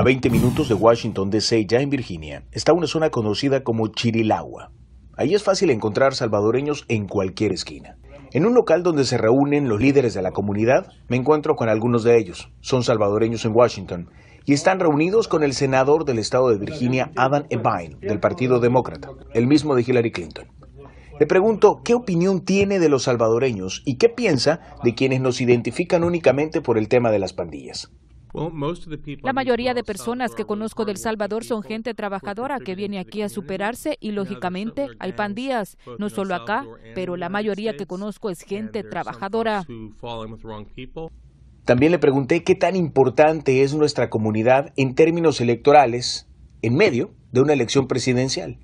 A 20 minutos de Washington, D.C., ya en Virginia, está una zona conocida como Chirilagua. Ahí es fácil encontrar salvadoreños en cualquier esquina. En un local donde se reúnen los líderes de la comunidad, me encuentro con algunos de ellos. Son salvadoreños en Washington y están reunidos con el senador del estado de Virginia, Adam Ebine, del Partido Demócrata, el mismo de Hillary Clinton. Le pregunto qué opinión tiene de los salvadoreños y qué piensa de quienes nos identifican únicamente por el tema de las pandillas. La mayoría de personas que conozco del Salvador son gente trabajadora que viene aquí a superarse y lógicamente hay pandillas, no solo acá, pero la mayoría que conozco es gente trabajadora. También le pregunté qué tan importante es nuestra comunidad en términos electorales en medio de una elección presidencial.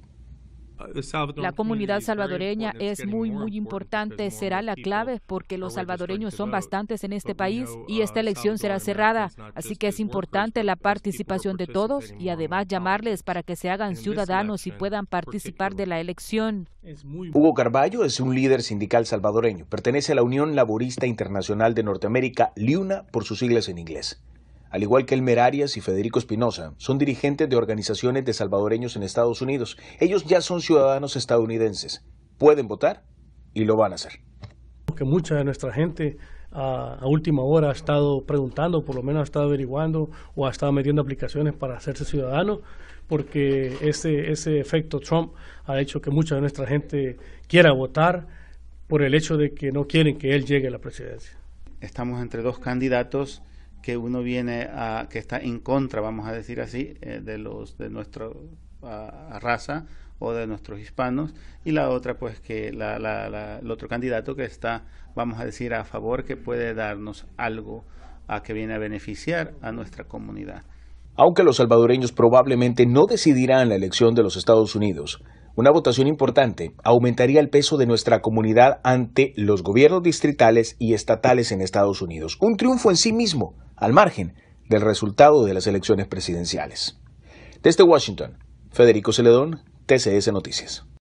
Uh, la comunidad salvadoreña es muy, muy importante, será la clave porque los salvadoreños son bastantes en este país y esta uh, elección será cerrada, así que es importante la participación de todos y además uh, llamarles para que se hagan ciudadanos y puedan participar de la elección. Hugo Carballo es un líder sindical salvadoreño, pertenece a la Unión Laborista Internacional de Norteamérica, LIUNA por sus siglas en inglés al igual que Elmer Arias y Federico Espinosa, son dirigentes de organizaciones de salvadoreños en Estados Unidos. Ellos ya son ciudadanos estadounidenses, pueden votar y lo van a hacer. Porque mucha de nuestra gente a, última hora ha estado preguntando, por lo menos ha estado averiguando o ha estado metiendo aplicaciones para hacerse ciudadano, porque ese efecto Trump ha hecho que mucha de nuestra gente quiera votar por el hecho de que no quieren que él llegue a la presidencia. Estamos entre dos candidatos que uno viene a, que está en contra, vamos a decir así, eh, de los, de nuestra raza o de nuestros hispanos, y la otra, pues, que el otro candidato que está, vamos a decir, a favor, que puede darnos algo a que viene a beneficiar a nuestra comunidad. Aunque los salvadoreños probablemente no decidirán la elección de los Estados Unidos, una votación importante aumentaría el peso de nuestra comunidad ante los gobiernos distritales y estatales en Estados Unidos. Un triunfo en sí mismo, al margen del resultado de las elecciones presidenciales. Desde Washington, Federico Celedón, TCS Noticias.